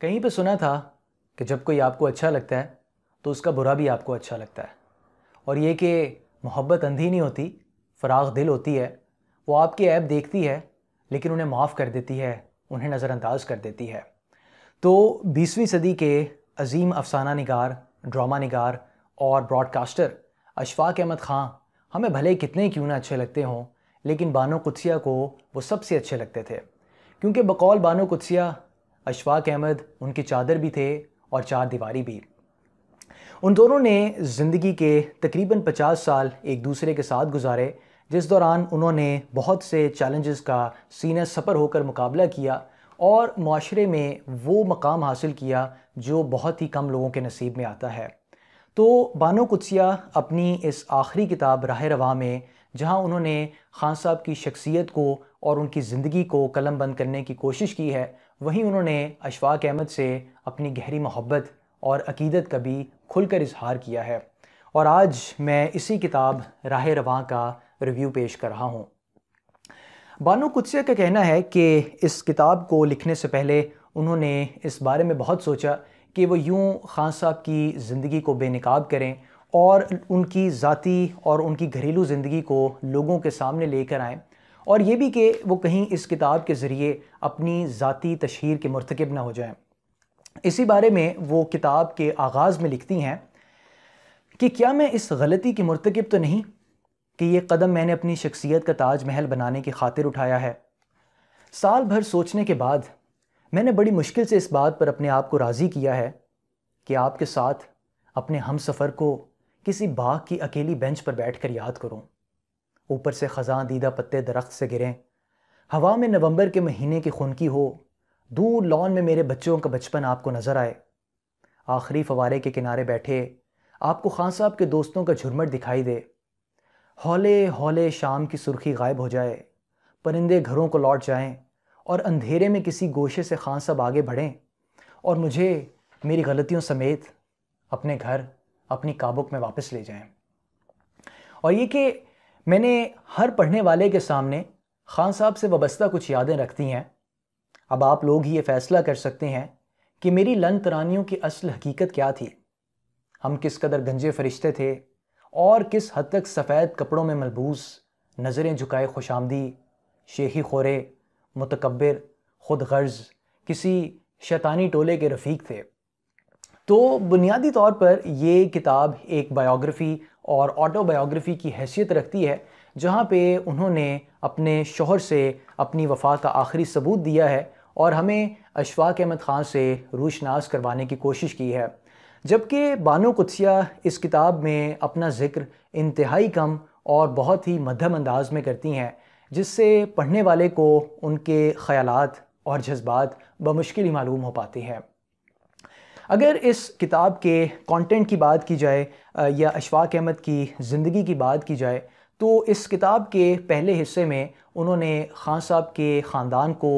कहीं पे सुना था कि जब कोई आपको अच्छा लगता है तो उसका बुरा भी आपको अच्छा लगता है और ये कि मोहब्बत अंधी नहीं होती फराग दिल होती है वो आपके ऐप देखती है लेकिन उन्हें माफ़ कर देती है उन्हें नज़रअंदाज कर देती है तो बीसवीं सदी के अजीम अफसाना निगार ड्रामा निगार और ब्रॉडकास्टर अशफाक अहमद ख़ान हमें भले कितने क्यों ना अच्छे लगते हों लेकिन बानो कुदसिया को वो सबसे अच्छे लगते थे क्योंकि बकौल बानो कुत्सिया अशफाक अहमद उनके चादर भी थे और चार दीवारी भी उन दोनों ने ज़िंदगी के तकरीबन 50 साल एक दूसरे के साथ गुजारे जिस दौरान उन्होंने बहुत से चैलेंजेस का सीना सफ़र होकर मुकाबला किया और माशरे में वो मकाम हासिल किया जो बहुत ही कम लोगों के नसीब में आता है तो बानो कुत्सिया अपनी इस आखिरी किताब राह रवा में जहाँ उन्होंने खान साहब की शख्सियत को और उनकी ज़िंदगी को कलम बंद करने की कोशिश की है वहीं उन्होंने अशफाक अहमद से अपनी गहरी मोहब्बत और अकीदत का भी खुलकर इजहार किया है और आज मैं इसी किताब राह रवा का रिव्यू पेश कर रहा हूँ बानो कुत्सिया का कहना है कि इस किताब को लिखने से पहले उन्होंने इस बारे में बहुत सोचा कि वो यूँ खान साहब की ज़िंदगी को बेनकाब करें और उनकी ज़ाती और उनकी घरेलू ज़िंदगी को लोगों के सामने लेकर आएँ और ये भी कि वो कहीं इस किताब के ज़रिए अपनी ज़ाती तशहर के मरतकब ना हो जाए इसी बारे में वो किताब के आगाज़ में लिखती हैं कि क्या मैं इस गलती के मरतकब तो नहीं कि ये कदम मैंने अपनी शख्सियत का ताज महल बनाने की खातिर उठाया है साल भर सोचने के बाद मैंने बड़ी मुश्किल से इस बात पर अपने आप को राज़ी किया है कि आपके साथ अपने हम सफ़र को किसी बाग की अकेली बेंच पर बैठ कर याद करूँ ऊपर से ख़जान दीदा पत्ते दरख्त से गिरें हवा में नवंबर के महीने की खुनकी हो दूर लॉन में मेरे बच्चों का बचपन आपको नज़र आए आखिरी फवारे के किनारे बैठे आपको खान साहब के दोस्तों का झुरमट दिखाई दे हौले हौले शाम की सुर्खी गायब हो जाए परिंदे घरों को लौट जाएं और अंधेरे में किसी गोशे से खान साहब आगे बढ़ें और मुझे मेरी गलतियों समेत अपने घर अपनी काबुक में वापस ले जाएं और ये कि मैंने हर पढ़ने वाले के सामने खान साहब से वाबस्ता कुछ यादें रखती हैं अब आप लोग ही ये फैसला कर सकते हैं कि मेरी लन तरानियों की असल हकीकत क्या थी हम किस कदर गंजे फरिश्ते थे और किस हद तक सफ़ेद कपड़ों में मलबूस नज़रें झुकाए खुश आमदी शेखी खोरे मतकबर खुद गर्ज किसी शैतानी टोले के रफ़ीक थे तो बुनियादी तौर पर ये किताब एक बायोग्राफ़ी और ऑटोबायोग्राफ़ी की हैसियत रखती है जहाँ पे उन्होंने अपने शोहर से अपनी वफा का आखिरी सबूत दिया है और हमें अशफाक अहमद ख़ान से रूशनास करवाने की कोशिश की है जबकि बानो कुत्सिया इस किताब में अपना ज़िक्र इंतहाई कम और बहुत ही मध्यम अंदाज में करती हैं जिससे पढ़ने वाले को उनके ख़यालात और जज्बात बमुश्किल ही मालूम हो पाती है अगर इस किताब के कंटेंट की बात की जाए या अशफाक अहमद की ज़िंदगी की बात की जाए तो इस किताब के पहले हिस्से में उन्होंने खान साहब के ख़ानदान को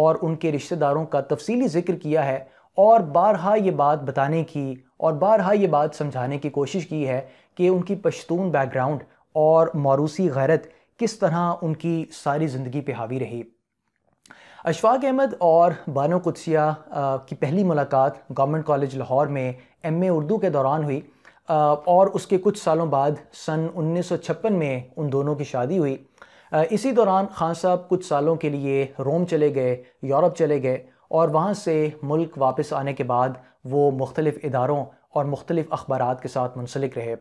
और उनके रिश्तेदारों का तफसीली ज़िक्र किया है और बारहा ये बात बताने की और बारहा ये बात समझाने की कोशिश की है कि उनकी पश्तून बैकग्राउंड और मारूसी गैरत किस तरह उनकी सारी ज़िंदगी पे हावी रही अशफाक अहमद और बानो कुदसिया की पहली मुलाकात गवर्नमेंट कॉलेज लाहौर में एम ए उर्दू के दौरान हुई और उसके कुछ सालों बाद सन उन्नीस में उन दोनों की शादी हुई इसी दौरान खान साहब कुछ सालों के लिए रोम चले गए यूरोप चले गए और वहाँ से मुल्क वापस आने के बाद वो मुख्तलिफ़ इदारों और मुख्तलिफ़ अखबार के साथ मुंसलिक रहे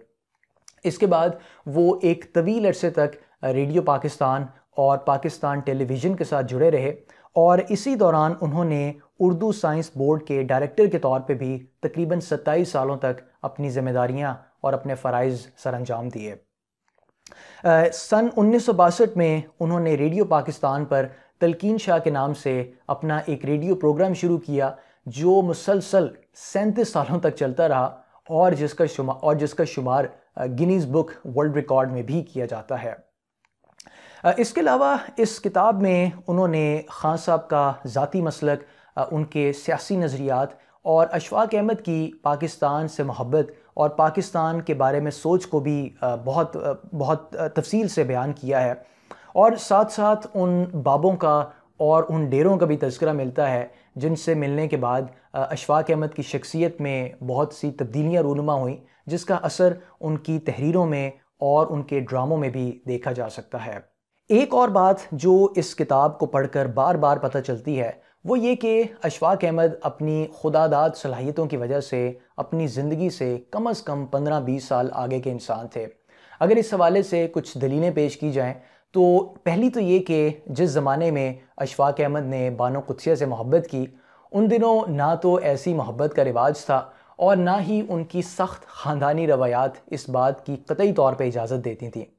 इसके बाद वो एक तवील अरसे तक रेडियो पाकिस्तान और पाकिस्तान टेलीविज़न के साथ जुड़े रहे और इसी दौरान उन्होंने उर्दू साइंस बोर्ड के डायरेक्टर के तौर पे भी तकरीबन 27 सालों तक अपनी जिम्मेदारियां और अपने फ़रज़ सर अंजाम दिए सन उन्नीस में उन्होंने रेडियो पाकिस्तान पर तलकीन शाह के नाम से अपना एक रेडियो प्रोग्राम शुरू किया जो मुसलसल सैंतीस सालों तक चलता रहा और जिसका शुमार और जिसका शुमार गिनीज़ बुक वर्ल्ड रिकॉर्ड में भी किया जाता है इसके अलावा इस किताब में उन्होंने खान साहब का ज़ाती मसलक उनके सियासी नज़रियात और अशफाक अहमद की पाकिस्तान से मोहब्बत और पाकिस्तान के बारे में सोच को भी बहुत बहुत तफसील से बयान किया है और साथ साथ उन बाबों का और उन डेरों का भी तस्करा मिलता है जिनसे मिलने के बाद अशफाक अहमद की शख्सियत में बहुत सी तब्दीलियाँ रूनुमा हुई जिसका असर उनकी तहरीरों में और उनके ड्रामों में भी देखा जा सकता है एक और बात जो इस किताब को पढ़कर बार बार पता चलती है वो ये कि अशफाक अहमद अपनी खुदादाद सलाहियतों की वजह से अपनी ज़िंदगी से कम अज़ कम पंद्रह बीस साल आगे के इंसान थे अगर इस हवाले से कुछ दलीलें पेश की जाएँ तो पहली तो ये कि जिस ज़माने में अशफाक अहमद ने बानो कुत्सिया से मोहब्बत की उन दिनों ना तो ऐसी मोहब्बत का रिवाज था और ना ही उनकी सख्त ख़ानदानी रवायात इस बात की कतई तौर पर इजाज़त देती थी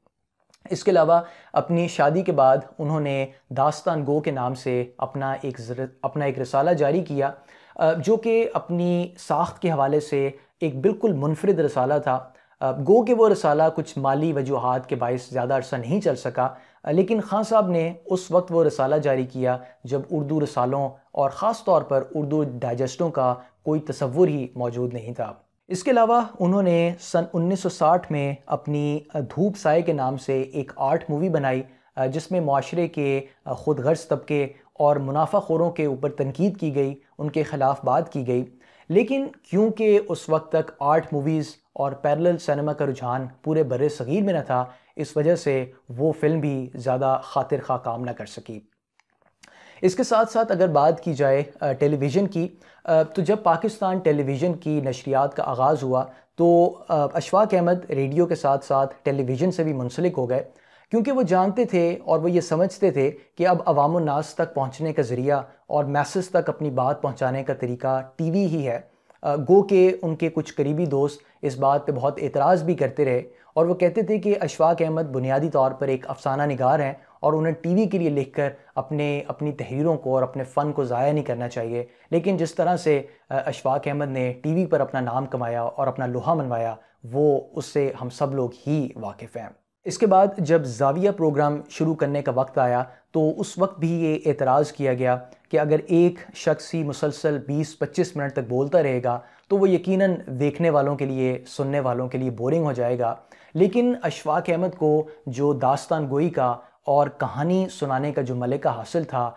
इसके अलावा अपनी शादी के बाद उन्होंने दास्तान गो के नाम से अपना एक अपना एक रसाला जारी किया जो कि अपनी साख्त के हवाले से एक बिल्कुल मुनफरद रसाला था गो के वो रसाला कुछ माली वजूहत के बायस ज़्यादा अरसा नहीं चल सका लेकिन खान साहब ने उस वक्त वो रसाला जारी किया जब उर्दू रसालों और ख़ास तौर पर उर्दू डाइजस्टों का कोई तस्वुर ही मौजूद नहीं था इसके अलावा उन्होंने सन 1960 में अपनी धूप साय के नाम से एक आर्ट मूवी बनाई जिसमें माशरे के खुद गर्ज तबके और मुनाफा खोरों के ऊपर तनकीद की गई उनके ख़िलाफ़ बात की गई लेकिन क्योंकि उस वक्त तक आर्ट मूवीज़ और पैरल सिनेमा का रुझान पूरे बर सग़ीर में न था इस वजह से वो फिल्म भी ज़्यादा खातिर खा काम ना कर सकी इसके साथ साथ अगर बात की जाए टेलीविज़न की तो जब पाकिस्तान टेलीविज़न की नशरियात का आगाज़ हुआ तो अशफाक अहमद रेडियो के साथ साथ टेलीविज़न से भी मुंसलिक हो गए क्योंकि वो जानते थे और वो ये समझते थे कि अब अवाम नास तक पहुँचने का ज़रिया और मैसेज तक अपनी बात पहुँचाने का तरीका टी वी ही है गो के उनके कुछ करीबी दोस्त इस बात पे बहुत एतराज़ भी करते रहे और वो कहते थे कि अशफाक अहमद बुनियादी तौर पर एक अफसाना निगार हैं और उन्हें टीवी के लिए लिखकर अपने अपनी तहरीरों को और अपने फ़न को ज़ाया नहीं करना चाहिए लेकिन जिस तरह से अशफाक अहमद ने टीवी पर अपना नाम कमाया और अपना लोहा मनवाया वो उससे हम सब लोग ही वाकिफ़ हैं इसके बाद जब जाविया प्रोग्राम शुरू करने का वक्त आया तो उस वक्त भी ये एतराज़ किया गया कि अगर एक शख्स ही मुसलसल 20-25 मिनट तक बोलता रहेगा तो वो यकीनन देखने वालों के लिए सुनने वालों के लिए बोरिंग हो जाएगा लेकिन अशफाक अहमद को जो दास्तान गोई का और कहानी सुनाने का जो मलिका हासिल था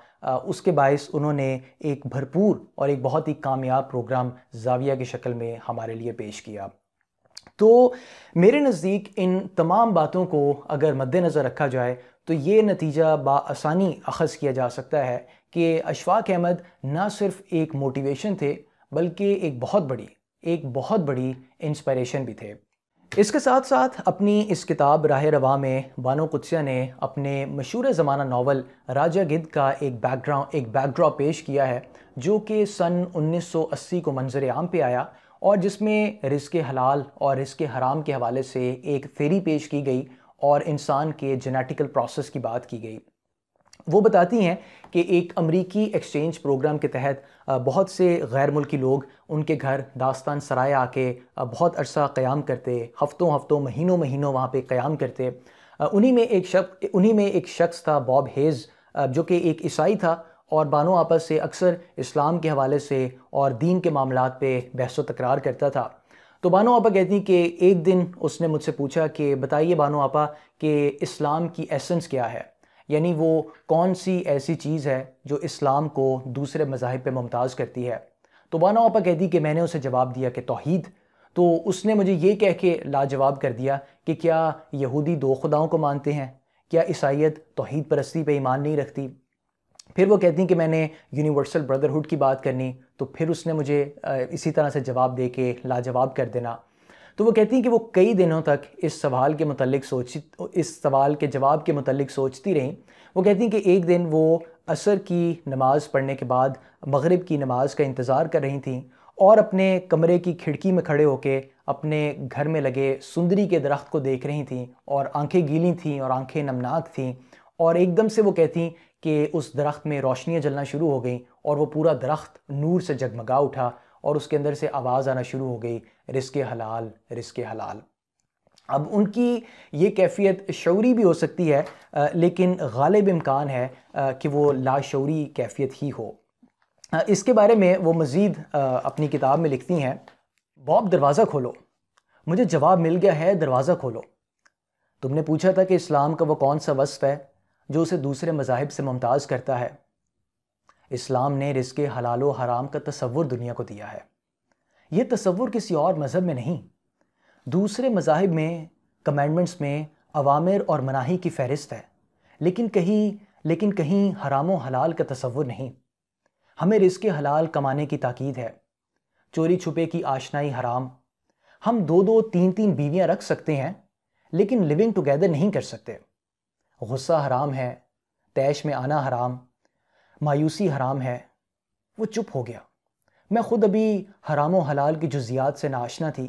उसके बायस उन्होंने एक भरपूर और एक बहुत ही कामयाब प्रोग्राम जाविया की शक्ल में हमारे लिए पेश किया तो मेरे नज़दीक इन तमाम बातों को अगर मद्देनज़र रखा जाए तो ये नतीजा बासानी अखज़ किया जा सकता है कि अशफाक अहमद ना सिर्फ एक मोटिवेशन थे बल्कि एक बहुत बड़ी एक बहुत बड़ी इंस्पिरेशन भी थे इसके साथ साथ अपनी इस किताब राह रवा में बानो कुत्सिया ने अपने मशहूर ज़माना नावल राजा गिद्ध का एक बैकग्राउंड एक बैकड्रॉप पेश किया है जो कि सन 1980 को मंजर आम पे आया और जिसमें रिस्क हलाल और रिस्क हराम के हवाले से एक फेरी पेश की गई और इंसान के जेनेटिकल प्रोसेस की बात की गई वो बताती हैं कि एक अमरीकी एक्सचेंज प्रोग्राम के तहत बहुत से गैर मुल्की लोग उनके घर दास्तान सराय आके बहुत अरसा क़याम करते हफ़्तों हफ़्तों महीनों महीनों वहाँ पे क़्याम करते उन्हीं में एक शख्स उन्हीं में एक शख्स था बॉब हेज़ जो कि एक ईसाई था और बानो आपस से अक्सर इस्लाम के हवाले से और दीन के मामला पर बहस तकरार करता था तो बानो आपा कहती कि एक दिन उसने मुझसे पूछा कि बताइए बानो आपा कि इस्लाम की एसेंस क्या है यानी वो कौन सी ऐसी चीज़ है जो इस्लाम को दूसरे मजाहब पे मुमताज़ करती है तो बाना वापा कहती कि मैंने उसे जवाब दिया कि तोहद तो उसने मुझे ये कह के लाजवाब कर दिया कि क्या यहूदी दो खुदाओं को मानते हैं क्या ईसाइत तोहद परस्ती पर ईमान नहीं रखती फिर वो कहती कि मैंने यूनिवर्सल ब्रदरहुड की बात करनी तो फिर उसने मुझे इसी तरह से जवाब दे के लाजवाब कर देना तो वो कहती हैं कि वो कई दिनों तक इस सवाल के मतलब सोच इस सवाल के जवाब के मतलब सोचती रहीं वो कहती हैं कि एक दिन वो असर की नमाज़ पढ़ने के बाद मग़रब की नमाज़ का इंतज़ार कर रही थी और अपने कमरे की खिड़की में खड़े होकर अपने घर में लगे सुंदरी के दरख्त को देख रही थी और आंखें गीली थीं और आंखें नमनाक थीं और एकदम से वो कहती कि उस दरख्त में रोशनियाँ जलना शुरू हो गई और वो पूरा दरख्त नूर से जगमगा उठा और उसके अंदर से आवाज़ आना शुरू हो गई रिस्क हलाल रिस्क हलाल अब उनकी ये कैफियत शौरी भी हो सकती है लेकिन गालिब इम्कान है कि वो लाशौरी कैफियत ही हो इसके बारे में वो मज़ीद अपनी किताब में लिखती हैं बॉब दरवाज़ा खोलो मुझे जवाब मिल गया है दरवाज़ा खोलो तुमने पूछा था कि इस्लाम का वो कौन सा वस्फ है जो उसे दूसरे मजाहब से मुमताज़ करता है इस्लाम ने रिस्क हलाल व हराम का तस्वुर दुनिया को दिया है ये तस्वुर किसी और मज़हब में नहीं दूसरे मजाहब में कमेंडमेंट्स में अवामिर और मनाही की फहरिस्त है लेकिन कहीं लेकिन कहीं हराम हलाल का तस्वुर नहीं हमें रिस्क हलाल कमाने की ताकीद है चोरी छुपे की आशनाई हराम हम दो दो तीन तीन बीवियां रख सकते हैं लेकिन लिविंग टुगेदर नहीं कर सकते गुस्सा हराम है तैश में आना हराम मायूसी हराम है वो चुप हो गया मैं खुद अभी हराम हलाल की जुजियात से नाशना थी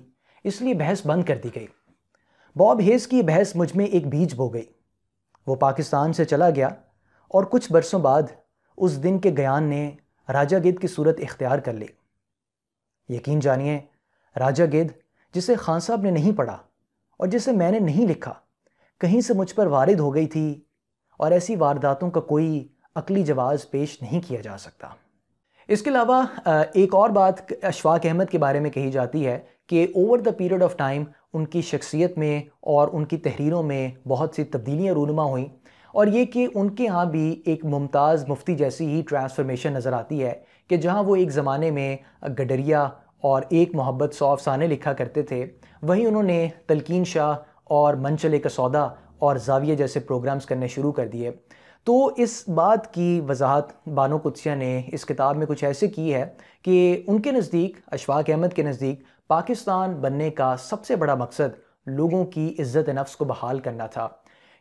इसलिए बहस बंद कर दी गई बॉब हेस की बहस मुझ में एक बीज बो गई वो पाकिस्तान से चला गया और कुछ बरसों बाद उस दिन के गयान ने राजा गिद की सूरत इख्तियार कर ली यकीन जानिए राजा गिद जिसे खान साहब ने नहीं पढ़ा और जिसे मैंने नहीं लिखा कहीं से मुझ पर वारिद हो गई थी और ऐसी वारदातों का कोई अकली जवाज़ पेश नहीं किया जा सकता इसके अलावा एक और बात अशफाक अहमद के बारे में कही जाती है कि over the period of time उनकी शख्सियत में और उनकी तहरीरों में बहुत सी तब्दीलियाँ रूनमा हुई और ये कि उनके यहाँ भी एक मुमताज़ मुफ्ती जैसी ही ट्रांसफॉर्मेशन नज़र आती है कि जहाँ वो एक ज़माने में गडरिया और एक मोहब्बत सौ अफसाने लिखा करते थे वहीं उन्होंने तलकिन शाह और मनचले का सौदा और जाविया जैसे प्रोग्राम्स करने शुरू कर दिए तो इस बात की वजाहत बानो कुत्सिया ने इस किताब में कुछ ऐसे की है कि उनके नज़दीक अशफाक अहमद के नज़दीक पाकिस्तान बनने का सबसे बड़ा मकसद लोगों की इज़्ज़त नफ्स को बहाल करना था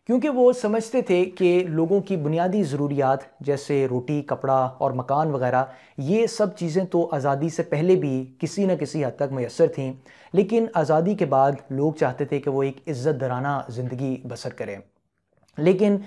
क्योंकि वो समझते थे कि लोगों की बुनियादी ज़रूरियात जैसे रोटी कपड़ा और मकान वगैरह ये सब चीज़ें तो आज़ादी से पहले भी किसी न किसी हद तक मैसर थीं लेकिन आज़ादी के बाद लोग चाहते थे कि वो एक इज़्ज़त दराना ज़िंदगी बसर करें लेकिन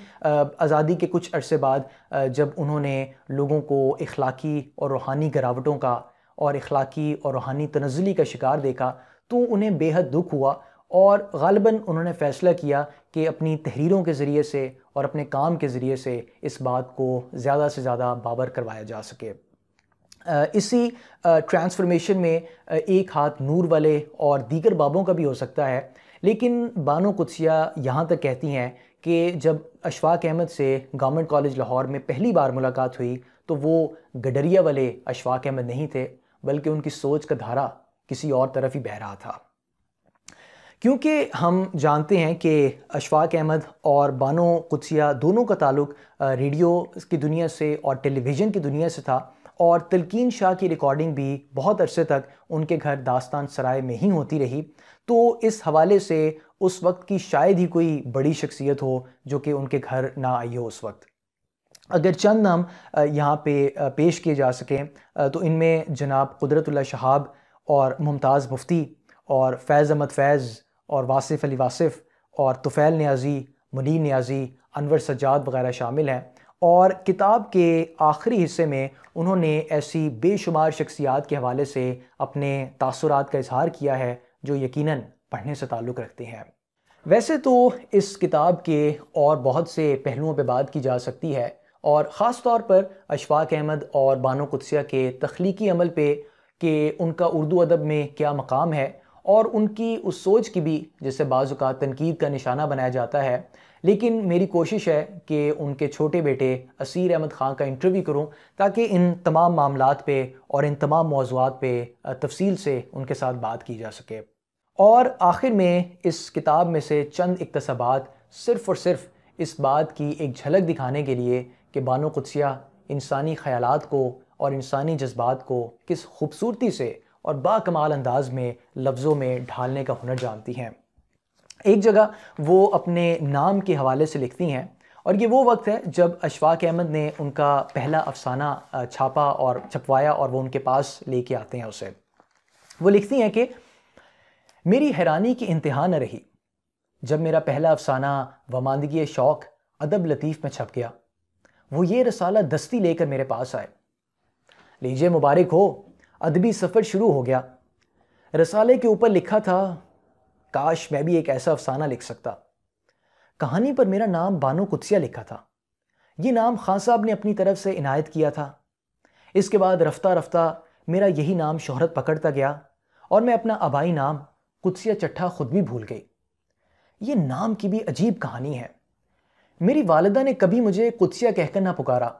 आज़ादी के कुछ अरसे बाद जब उन्होंने लोगों को इखलाकी और रूहानी गिरावटों का और इखलाकी और रूहानी तनज़ली का शिकार देखा तो उन्हें बेहद दुख हुआ और गालबा उन्होंने फ़ैसला किया कि अपनी तहरीरों के ज़रिए से और अपने काम के ज़रिए से इस बात को ज़्यादा से ज़्यादा बाबर करवाया जा सके इसी ट्रांसफॉर्मेशन में एक हाथ नूर वाले और दीगर बाबों का भी हो सकता है लेकिन बानो कुत्सिया यहाँ तक कहती हैं कि जब अशफाक अहमद से गवर्नमेंट कॉलेज लाहौर में पहली बार मुलाकात हुई तो वो गडरिया वाले अशफाक अहमद नहीं थे बल्कि उनकी सोच का धारा किसी और तरफ ही बह रहा था क्योंकि हम जानते हैं कि अशफाक अहमद और बानो कुत्सिया दोनों का ताल्लुक रेडियो की दुनिया से और टेलीविज़न की दुनिया से था और तिलकीन शाह की रिकॉर्डिंग भी बहुत अरसे तक उनके घर दास्तान सराय में ही होती रही तो इस हवाले से उस वक्त की शायद ही कोई बड़ी शख्सियत हो जो कि उनके घर ना आई हो उस वक्त अगर चंद नाम यहाँ पे पेश किए जा सकें तो इनमें जनाब कुदरतुल्ला शहाब और मुमताज़ मुफ्ती और फैज़ अहमद फैज़ और वासिफ़ अली वासिफ़ और तुफ़ैल न्याजी मुनीर न्याजी अनवर सज्जाद वगैरह शामिल हैं और किताब के आखिरी हिस्से में उन्होंने ऐसी बेशुमार शख्सियात के हवाले से अपने तासुरात का इजहार किया है जो यकीनन पढ़ने से ताल्लुक़ रखते हैं वैसे तो इस किताब के और बहुत से पहलुओं पर बात की जा सकती है और ख़ास तौर पर अशफाक अहमद और बानो कुदसिया के तख्लीकी अमल पे कि उनका उर्दू अदब में क्या मकाम है और उनकी उस सोच की भी जिससे बाज़ात तनकीद का निशाना बनाया जाता है लेकिन मेरी कोशिश है कि उनके छोटे बेटे असीर अहमद ख़ान का इंटरव्यू करूं ताकि इन तमाम मामला पे और इन तमाम मौजूद पे तफसील से उनके साथ बात की जा सके और आखिर में इस किताब में से चंद इकतसबात सिर्फ़ और सिर्फ इस बात की एक झलक दिखाने के लिए कि बानो कुदसिया इंसानी ख्याल को और इंसानी जज्बात को किस खूबसूरती से और बाकमाल अंदाज में लफ्ज़ों में ढालने का हुनर जानती हैं एक जगह वो अपने नाम के हवाले से लिखती हैं और ये वो वक्त है जब अशफाक अहमद ने उनका पहला अफसाना छापा और छपवाया और वो उनके पास लेके आते हैं उसे वो लिखती हैं कि मेरी हैरानी की इंतहा न रही जब मेरा पहला अफसाना वमानदगी शौक़ अदब लतीफ़ में छप गया वो ये रसाला दस्ती लेकर मेरे पास आए लीजिए मुबारक हो अदबी सफ़र शुरू हो गया रसाले के ऊपर लिखा था काश मैं भी एक ऐसा अफसाना लिख सकता कहानी पर मेरा नाम बानो कुत्सिया लिखा था ये नाम खान साहब ने अपनी तरफ से इनायत किया था इसके बाद रफ्ता रफ्ता मेरा यही नाम शोहरत पकड़ता गया और मैं अपना आबाई नाम कुत्सिया चट्ठा खुद भी भूल गई ये नाम की भी अजीब कहानी है मेरी वालदा ने कभी मुझे कुत्सिया कहकर ना पुकारा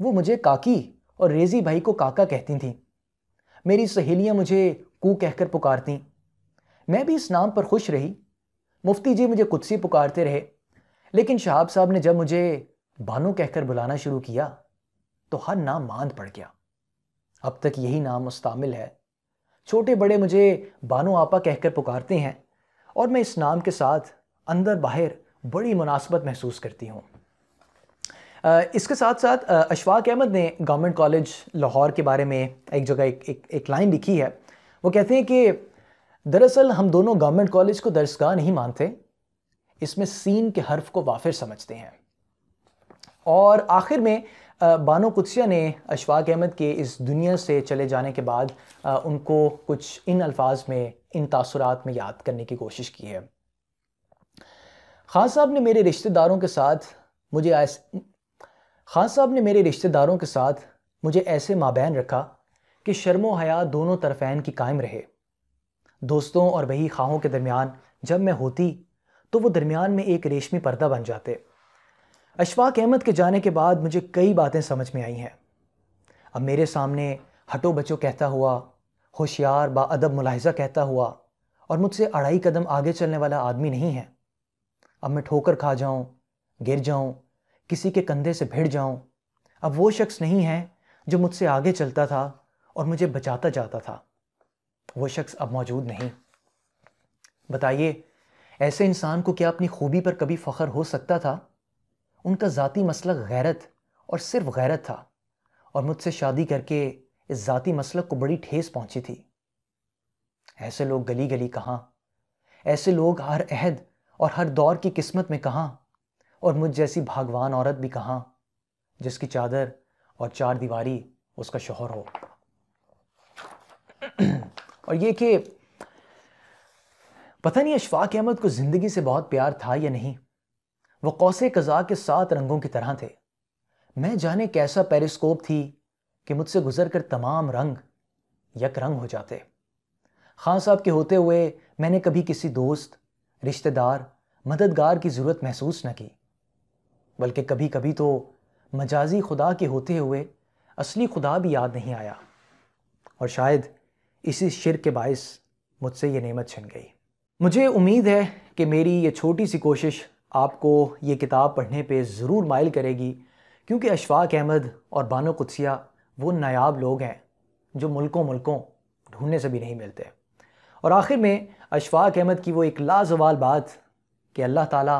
वो मुझे काकी और रेजी भाई को काका कहती थी मेरी सहेलियां मुझे कू कहकर पुकारती मैं भी इस नाम पर खुश रही मुफ्ती जी मुझे कुत्सी पुकारते रहे लेकिन शहाब साहब ने जब मुझे बानो कहकर बुलाना शुरू किया तो हर नाम मांद पड़ गया अब तक यही नाम मुस्तामिल है छोटे बड़े मुझे बानो आपा कहकर पुकारते हैं और मैं इस नाम के साथ अंदर बाहर बड़ी मुनासबत महसूस करती हूँ इसके साथ साथ अशफाक अहमद ने गवर्नमेंट कॉलेज लाहौर के बारे में एक जगह एक एक, एक लाइन लिखी है वो कहते हैं कि दरअसल हम दोनों गवर्नमेंट कॉलेज को दर्शगाह नहीं मानते इसमें सीन के हर्फ को वाफिर समझते हैं और आखिर में बानो कुत्सिया ने अशफाक अहमद के इस दुनिया से चले जाने के बाद उनको कुछ इन अल्फाज में इन तासरात में याद करने की कोशिश की है खान साहब ने मेरे रिश्तेदारों के साथ मुझे ऐसे खान साहब ने मेरे रिश्तेदारों के साथ मुझे ऐसे माबैन रखा कि शर्मो हया दोनों तरफैन की कायम रहे दोस्तों और बही खाहों के दरमियान जब मैं होती तो वो दरमियान में एक रेशमी पर्दा बन जाते अशफाक अहमद के जाने के बाद मुझे कई बातें समझ में आई हैं अब मेरे सामने हटो बचो कहता हुआ होशियार बदब मुलाहजा कहता हुआ और मुझसे अढ़ाई कदम आगे चलने वाला आदमी नहीं है अब मैं ठोकर खा जाऊं, गिर जाऊं, किसी के कंधे से भिड़ जाऊं। अब वो शख्स नहीं है जो मुझसे आगे चलता था और मुझे बचाता जाता था वो शख्स अब मौजूद नहीं बताइए ऐसे इंसान को क्या अपनी खूबी पर कभी फ़ख्र हो सकता था उनका ज़ाती मसलक गैरत और सिर्फ गैरत था और मुझसे शादी करके इस ज़ाती मसलक को बड़ी ठेस पहुंची थी ऐसे लोग गली गली कहाँ ऐसे लोग हर अहद और हर दौर की किस्मत में कहाँ और मुझ जैसी भागवान औरत भी कहाँ जिसकी चादर और चार दीवारी उसका शोहर हो और ये कि पता नहीं अशफाक अहमद को ज़िंदगी से बहुत प्यार था या नहीं वो कौसे कज़ा के सात रंगों की तरह थे मैं जाने कैसा पेरिस्कोप थी कि मुझसे गुजर कर तमाम रंग यक रंग हो जाते खान साहब के होते हुए मैंने कभी किसी दोस्त रिश्तेदार मददगार की ज़रूरत महसूस न की बल्कि कभी कभी तो मजाजी खुदा के होते हुए असली खुदा भी याद नहीं आया और शायद इसी शिर के बायस मुझसे ये नेमत छिन गई मुझे उम्मीद है कि मेरी ये छोटी सी कोशिश आपको ये किताब पढ़ने पे ज़रूर माइल करेगी क्योंकि अशफाक अहमद और बानो कुत्सिया वो नायाब लोग हैं जो मुल्कों मुल्कों ढूंढने से भी नहीं मिलते और आखिर में अशफाक अहमद की वो एक लाजवाल बात कि अल्लाह ताला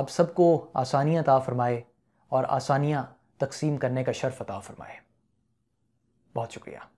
आप सबको आसानियाँ ता फरमाए और आसानियाँ तकसीम करने का शर्फ अता फरमाए बहुत शुक्रिया